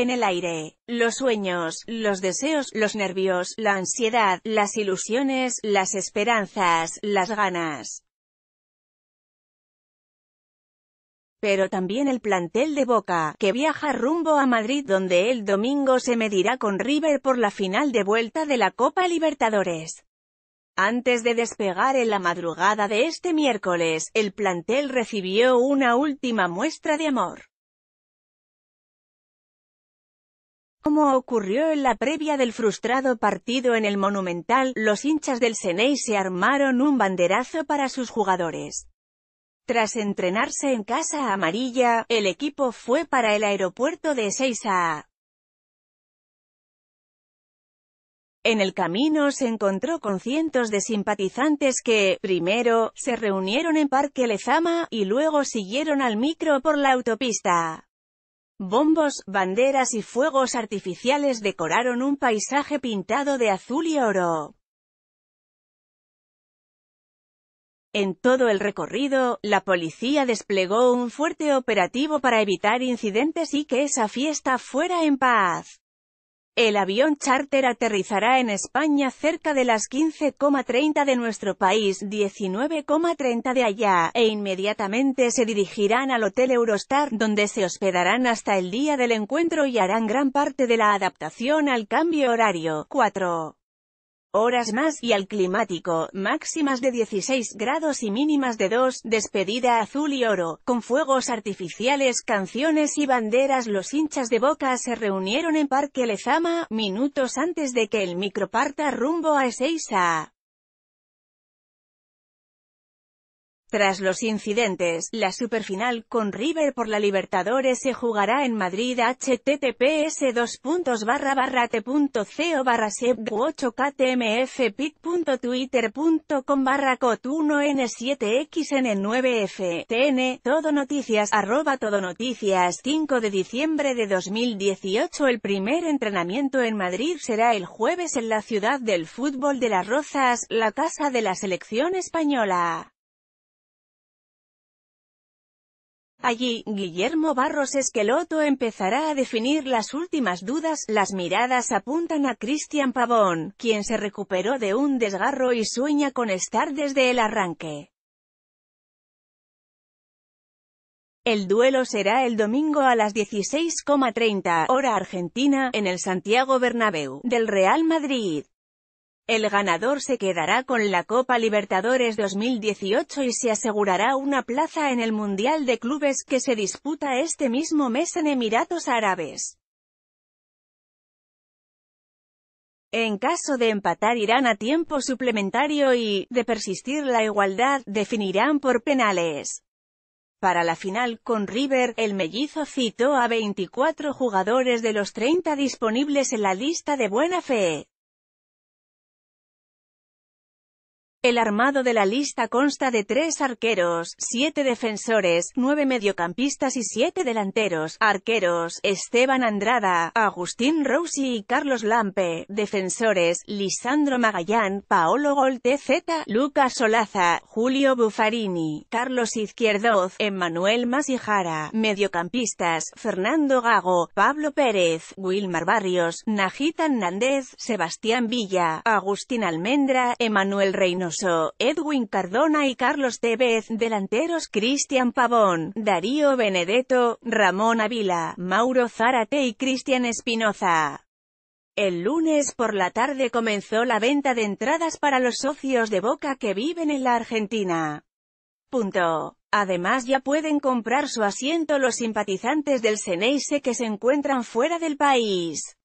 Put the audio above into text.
en el aire. Los sueños, los deseos, los nervios, la ansiedad, las ilusiones, las esperanzas, las ganas. Pero también el plantel de Boca, que viaja rumbo a Madrid donde el domingo se medirá con River por la final de vuelta de la Copa Libertadores. Antes de despegar en la madrugada de este miércoles, el plantel recibió una última muestra de amor. Como ocurrió en la previa del frustrado partido en el Monumental, los hinchas del Seney se armaron un banderazo para sus jugadores. Tras entrenarse en Casa Amarilla, el equipo fue para el aeropuerto de Seiza. En el camino se encontró con cientos de simpatizantes que, primero, se reunieron en Parque Lezama, y luego siguieron al micro por la autopista. Bombos, banderas y fuegos artificiales decoraron un paisaje pintado de azul y oro. En todo el recorrido, la policía desplegó un fuerte operativo para evitar incidentes y que esa fiesta fuera en paz. El avión charter aterrizará en España cerca de las 15,30 de nuestro país, 19,30 de allá, e inmediatamente se dirigirán al Hotel Eurostar, donde se hospedarán hasta el día del encuentro y harán gran parte de la adaptación al cambio horario. 4 horas más y al climático, máximas de 16 grados y mínimas de 2, despedida azul y oro, con fuegos artificiales, canciones y banderas. Los hinchas de Boca se reunieron en Parque Lezama, minutos antes de que el microparta rumbo a Ezeiza. Tras los incidentes, la superfinal con River por la Libertadores se jugará en Madrid https 2 t.co barra 8 ktmfpic.twitter.com barra cot 1 n 7 xn 9 ftn todo noticias arroba todo 5 de diciembre de 2018 El primer entrenamiento en Madrid será el jueves en la ciudad del fútbol de las Rozas, la casa de la selección española. Allí, Guillermo Barros Esqueloto empezará a definir las últimas dudas, las miradas apuntan a Cristian Pavón, quien se recuperó de un desgarro y sueña con estar desde el arranque. El duelo será el domingo a las 16.30, hora argentina, en el Santiago Bernabéu, del Real Madrid. El ganador se quedará con la Copa Libertadores 2018 y se asegurará una plaza en el Mundial de Clubes que se disputa este mismo mes en Emiratos Árabes. En caso de empatar irán a tiempo suplementario y, de persistir la igualdad, definirán por penales. Para la final con River, el mellizo citó a 24 jugadores de los 30 disponibles en la lista de buena fe. El armado de la lista consta de tres arqueros, siete defensores, nueve mediocampistas y siete delanteros. Arqueros, Esteban Andrada, Agustín Rossi y Carlos Lampe. Defensores, Lisandro Magallán, Paolo Golte Lucas Solaza, Julio Buffarini, Carlos Izquierdoz, Emmanuel Masijara. Mediocampistas, Fernando Gago, Pablo Pérez, Wilmar Barrios, Najita Hernández, Sebastián Villa, Agustín Almendra, Emanuel Reynoso. Edwin Cardona y Carlos Tevez, delanteros Cristian Pavón, Darío Benedetto, Ramón Avila, Mauro Zárate y Cristian Espinoza. El lunes por la tarde comenzó la venta de entradas para los socios de Boca que viven en la Argentina. Además ya pueden comprar su asiento los simpatizantes del Senese que se encuentran fuera del país.